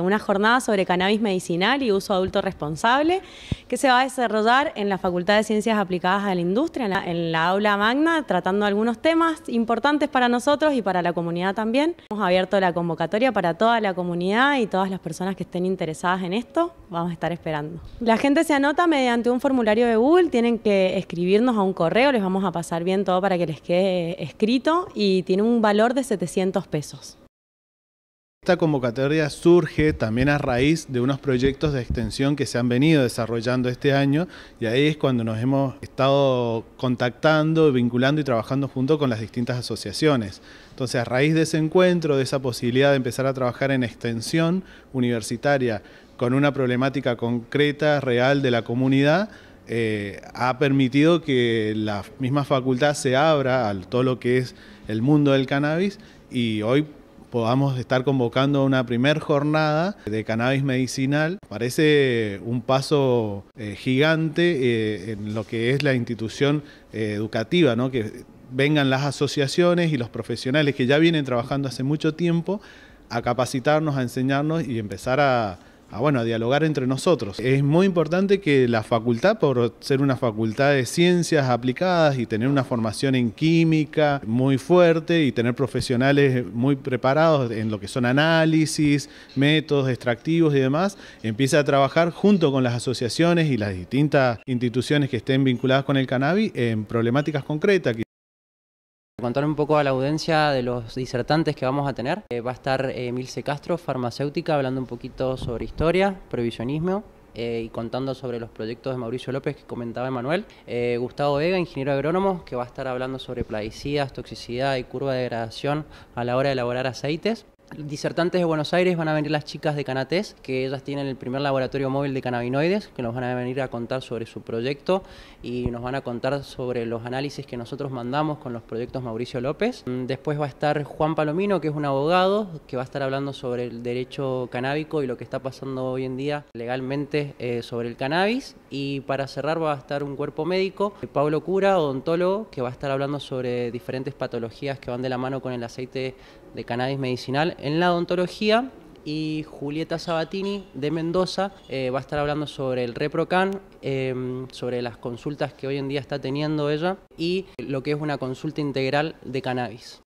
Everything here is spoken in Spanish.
una jornada sobre cannabis medicinal y uso adulto responsable que se va a desarrollar en la Facultad de Ciencias Aplicadas a la Industria, en la, aula magna, tratando algunos temas importantes para nosotros y para la comunidad también. Hemos abierto la convocatoria para toda la comunidad y todas las personas que estén interesadas en esto, vamos a estar esperando. La gente se anota mediante un formulario de Google, tienen que escribirnos a un correo, les vamos a pasar bien todo para que les quede escrito y tiene un valor de 700 pesos. Esta convocatoria surge también a raíz de unos proyectos de extensión que se han venido desarrollando este año y ahí es cuando nos hemos estado contactando, vinculando y trabajando junto con las distintas asociaciones. Entonces, a raíz de ese encuentro, de esa posibilidad de empezar a trabajar en extensión universitaria con una problemática concreta, real de la comunidad, eh, ha permitido que la misma facultad se abra a todo lo que es el mundo del cannabis y hoy podamos estar convocando una primer jornada de cannabis medicinal. Parece un paso eh, gigante eh, en lo que es la institución eh, educativa, ¿no? que vengan las asociaciones y los profesionales que ya vienen trabajando hace mucho tiempo a capacitarnos, a enseñarnos y empezar a a, bueno, dialogar entre nosotros. Es muy importante que la facultad, por ser una facultad de ciencias aplicadas y tener una formación en química muy fuerte y tener profesionales muy preparados en lo que son análisis, métodos extractivos y demás, empiece a trabajar junto con las asociaciones y las distintas instituciones que estén vinculadas con el cannabis en problemáticas concretas. Contar un poco a la audiencia de los disertantes que vamos a tener. Eh, va a estar eh, Castro, farmacéutica, hablando un poquito sobre historia, previsionismo eh, y contando sobre los proyectos de Mauricio López que comentaba Emanuel. Eh, Gustavo Vega, ingeniero agrónomo, que va a estar hablando sobre plaguicidas, toxicidad y curva de degradación a la hora de elaborar aceites disertantes de Buenos Aires van a venir las chicas de Canates, que ellas tienen el primer laboratorio móvil de cannabinoides, que nos van a venir a contar sobre su proyecto y nos van a contar sobre los análisis que nosotros mandamos con los proyectos Mauricio López. Mm, después va a estar Juan Palomino, que es un abogado, que va a estar hablando sobre el derecho canábico y lo que está pasando hoy en día legalmente eh, sobre el cannabis. Y para cerrar va a estar un cuerpo médico, eh, Pablo Cura, odontólogo, que va a estar hablando sobre diferentes patologías que van de la mano con el aceite de cannabis medicinal en la odontología y Julieta Sabatini de Mendoza eh, va a estar hablando sobre el ReproCan, eh, sobre las consultas que hoy en día está teniendo ella y lo que es una consulta integral de cannabis.